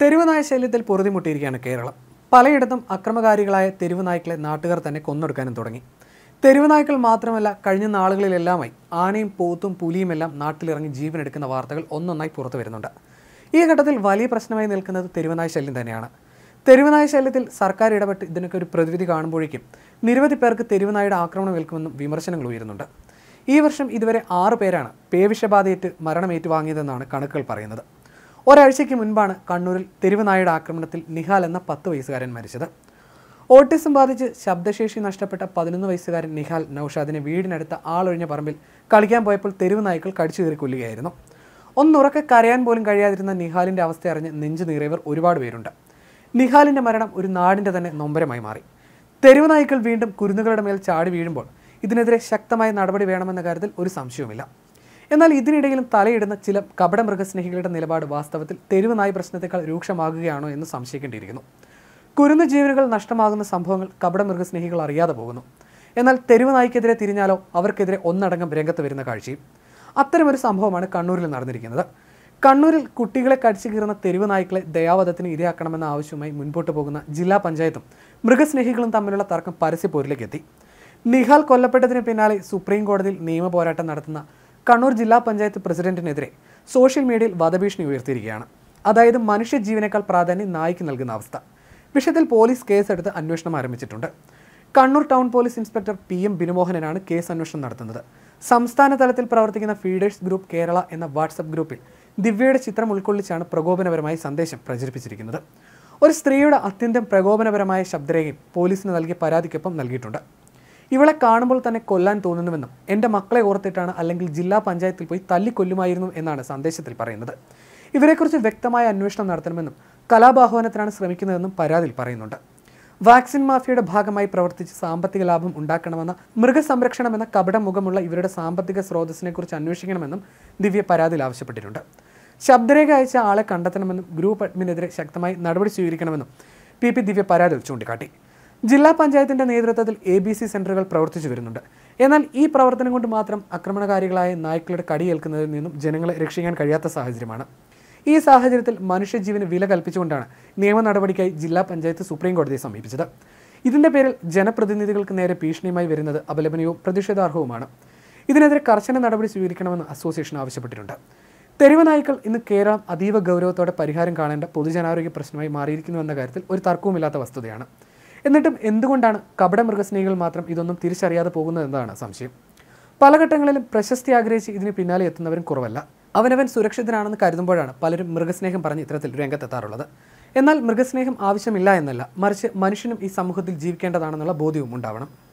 തെരുവുനായ ശല്യത്തിൽ പൊറുതിമുട്ടിയിരിക്കുകയാണ് കേരളം പലയിടത്തും അക്രമകാരികളായ തെരുവുനായ്ക്കളെ നാട്ടുകാർ തന്നെ കൊന്നെടുക്കാനും തുടങ്ങി തെരുവുനായ്ക്കൾ മാത്രമല്ല കഴിഞ്ഞ നാളുകളിലെല്ലാമായി ആനയും പോത്തും പുലിയുമെല്ലാം നാട്ടിലിറങ്ങി ജീവനെടുക്കുന്ന വാർത്തകൾ ഒന്നൊന്നായി പുറത്തു വരുന്നുണ്ട് ഈ ഘട്ടത്തിൽ വലിയ പ്രശ്നമായി നിൽക്കുന്നത് തെരുവുനായ ശല്യം തന്നെയാണ് തെരുവുനായ ശല്യത്തിൽ സർക്കാർ ഇടപെട്ട് ഇതിനൊക്കെ ഒരു പ്രതിവിധി കാണുമ്പോഴേക്കും നിരവധി പേർക്ക് തെരുവുനായുടെ ആക്രമണം ഏൽക്കുമെന്നും വിമർശനങ്ങൾ ഉയരുന്നുണ്ട് ഈ വർഷം ഇതുവരെ ആറ് പേരാണ് പേവിഷബാധയേറ്റ് മരണമേറ്റുവാങ്ങിയതെന്നാണ് കണക്കുകൾ പറയുന്നത് ഒരാഴ്ചയ്ക്ക് മുൻപാണ് കണ്ണൂരിൽ തെരുവുനായുടെ ആക്രമണത്തിൽ നിഹാൽ എന്ന പത്ത് വയസ്സുകാരൻ മരിച്ചത് ഓട്ടിസം ബാധിച്ച് ശബ്ദശേഷി നഷ്ടപ്പെട്ട പതിനൊന്ന് വയസ്സുകാരൻ നിഹാൽ നൌഷാദിനെ വീടിനടുത്ത ആളൊഴിഞ്ഞ പറമ്പിൽ കളിക്കാൻ പോയപ്പോൾ തെരുവ് നായ്ക്കൾ കടിച്ചു കയറി കൊല്ലുകയായിരുന്നു ഒന്നുറക്കെ കരയാൻ പോലും കഴിയാതിരുന്ന നിഹാലിൻ്റെ അവസ്ഥ അറിഞ്ഞ് നെഞ്ചു നീറിയവർ ഒരുപാട് പേരുണ്ട് നിഹാലിൻ്റെ മരണം ഒരു നാടിൻ്റെ തന്നെ നൊമ്പരമായി മാറി തെരുവ് നായ്ക്കൾ വീണ്ടും കുരുന്നുകളുടെ മേൽ ചാടി വീഴുമ്പോൾ ഇതിനെതിരെ ശക്തമായ നടപടി വേണമെന്ന കാര്യത്തിൽ ഒരു സംശയവുമില്ല എന്നാൽ ഇതിനിടയിലും തലയിടുന്ന ചില കപട മൃഗസ്നേഹികളുടെ നിലപാട് വാസ്തവത്തിൽ തെരുവ് നായി പ്രശ്നത്തെക്കാൾ രൂക്ഷമാകുകയാണോ എന്ന് സംശയിക്കേണ്ടിയിരിക്കുന്നു കുരുന്ന് ജീവനുകൾ നഷ്ടമാകുന്ന സംഭവങ്ങൾ കപട മൃഗസ്നേഹികൾ അറിയാതെ പോകുന്നു എന്നാൽ തെരുവ് നായ്ക്കെതിരെ തിരിഞ്ഞാലോ അവർക്കെതിരെ ഒന്നടങ്കം രംഗത്ത് വരുന്ന കാഴ്ചയും അത്തരമൊരു സംഭവമാണ് കണ്ണൂരിൽ നടന്നിരിക്കുന്നത് കണ്ണൂരിൽ കുട്ടികളെ കടിച്ചു കീറുന്ന തെരുവ് നായ്ക്കളെ ദയാവധത്തിന് ഇരയാക്കണമെന്ന ആവശ്യവുമായി മുൻപോട്ട് പോകുന്ന ജില്ലാ പഞ്ചായത്തും മൃഗസ്നേഹികളും തമ്മിലുള്ള തർക്കം പരസ്യപ്പോരിലേക്ക് എത്തി നിഹാൽ കൊല്ലപ്പെട്ടതിന് പിന്നാലെ സുപ്രീം കോടതിയിൽ നിയമപോരാട്ടം നടത്തുന്ന കണ്ണൂർ ജില്ലാ പഞ്ചായത്ത് പ്രസിഡന്റിനെതിരെ സോഷ്യൽ മീഡിയയിൽ വധഭീഷണി ഉയർത്തിയിരിക്കുകയാണ് അതായത് മനുഷ്യ ജീവനേക്കാൾ പ്രാധാന്യം നായിക്ക് നൽകുന്ന അവസ്ഥ വിഷയത്തിൽ പോലീസ് കേസെടുത്ത് അന്വേഷണം ആരംഭിച്ചിട്ടുണ്ട് Kannur town police inspector P M ബിനുമോഹനനാണ് കേസ് അന്വേഷണം നടത്തുന്നത് സംസ്ഥാന തലത്തിൽ പ്രവർത്തിക്കുന്ന ഫീഡേഴ്സ് ഗ്രൂപ്പ് കേരള എന്ന വാട്സപ്പ് ഗ്രൂപ്പിൽ ദിവ്യയുടെ ചിത്രം ഉൾക്കൊള്ളിച്ചാണ് പ്രകോപനപരമായ സന്ദേശം പ്രചരിപ്പിച്ചിരിക്കുന്നത് ഒരു സ്ത്രീയുടെ അത്യന്തം പ്രകോപനപരമായ ശബ്ദരേഖയും പോലീസിന് നൽകിയ പരാതിക്കൊപ്പം നൽകിയിട്ടുണ്ട് ഇവളെ കാണുമ്പോൾ തന്നെ കൊല്ലാൻ തോന്നുന്നുവെന്നും എൻ്റെ മക്കളെ ഓർത്തിട്ടാണ് അല്ലെങ്കിൽ ജില്ലാ പഞ്ചായത്തിൽ പോയി തല്ലിക്കൊല്ലുമായിരുന്നു എന്നാണ് സന്ദേശത്തിൽ പറയുന്നത് ഇവരെക്കുറിച്ച് വ്യക്തമായ അന്വേഷണം നടത്തണമെന്നും കലാബാഹ്വാനത്തിനാണ് ശ്രമിക്കുന്നതെന്നും പരാതിയിൽ പറയുന്നുണ്ട് വാക്സിൻ മാഫിയയുടെ ഭാഗമായി പ്രവർത്തിച്ച് സാമ്പത്തിക ലാഭം ഉണ്ടാക്കണമെന്ന മൃഗസംരക്ഷണം എന്ന മുഖമുള്ള ഇവരുടെ സാമ്പത്തിക സ്രോതസ്സിനെക്കുറിച്ച് അന്വേഷിക്കണമെന്നും ദിവ്യ പരാതിയിൽ ആവശ്യപ്പെട്ടിട്ടുണ്ട് ശബ്ദരേഖ അയച്ച ആളെ കണ്ടെത്തണമെന്നും ഗ്രൂപ്പ് അഡ്മിനെതിരെ ശക്തമായി നടപടി സ്വീകരിക്കണമെന്നും പി പി ദിവ്യ പരാതിയിൽ ചൂണ്ടിക്കാട്ടി ജില്ലാ പഞ്ചായത്തിന്റെ നേതൃത്വത്തിൽ എ ബി സി സെന്ററുകൾ പ്രവർത്തിച്ചു വരുന്നുണ്ട് എന്നാൽ ഈ പ്രവർത്തനം കൊണ്ട് മാത്രം ആക്രമണകാരികളായ നായ്ക്കളുടെ കടിയേൽക്കുന്നതിൽ നിന്നും ജനങ്ങളെ രക്ഷിക്കാൻ കഴിയാത്ത സാഹചര്യമാണ് ഈ സാഹചര്യത്തിൽ മനുഷ്യജീവന് വില കൽപ്പിച്ചുകൊണ്ടാണ് നിയമ നടപടിക്കായി ജില്ലാ പഞ്ചായത്ത് സുപ്രീം കോടതിയെ സമീപിച്ചത് ഇതിന്റെ പേരിൽ ജനപ്രതിനിധികൾക്ക് നേരെ ഭീഷണിയുമായി വരുന്നത് അപലപനീയവും പ്രതിഷേധാർഹവുമാണ് ഇതിനെതിരെ കർശന നടപടി സ്വീകരിക്കണമെന്ന് അസോസിയേഷൻ ആവശ്യപ്പെട്ടിട്ടുണ്ട് തെരുവ് നായ്ക്കൾ ഇന്ന് കേരളം അതീവ ഗൗരവത്തോടെ പരിഹാരം കാണേണ്ട പൊതുജനാരോഗ്യ പ്രശ്നമായി മാറിയിരിക്കുന്നുവെന്ന കാര്യത്തിൽ ഒരു തർക്കവുമില്ലാത്ത വസ്തുതയാണ് എന്നിട്ടും എന്തുകൊണ്ടാണ് കപട മൃഗസ്നേഹികൾ മാത്രം ഇതൊന്നും തിരിച്ചറിയാതെ പോകുന്നതെന്നാണ് സംശയം പല ഘട്ടങ്ങളിലും പ്രശസ്തി ആഗ്രഹിച്ച് ഇതിന് പിന്നാലെ എത്തുന്നവരും കുറവല്ല അവനവൻ സുരക്ഷിതനാണെന്ന് കരുതുമ്പോഴാണ് പലരും മൃഗസ്നേഹം പറഞ്ഞ് ഇത്തരത്തിൽ രംഗത്തെത്താറുള്ളത് എന്നാൽ മൃഗസ്നേഹം ആവശ്യമില്ല എന്നല്ല മറിച്ച് മനുഷ്യനും ഈ സമൂഹത്തിൽ ജീവിക്കേണ്ടതാണെന്നുള്ള ബോധ്യവും ഉണ്ടാവണം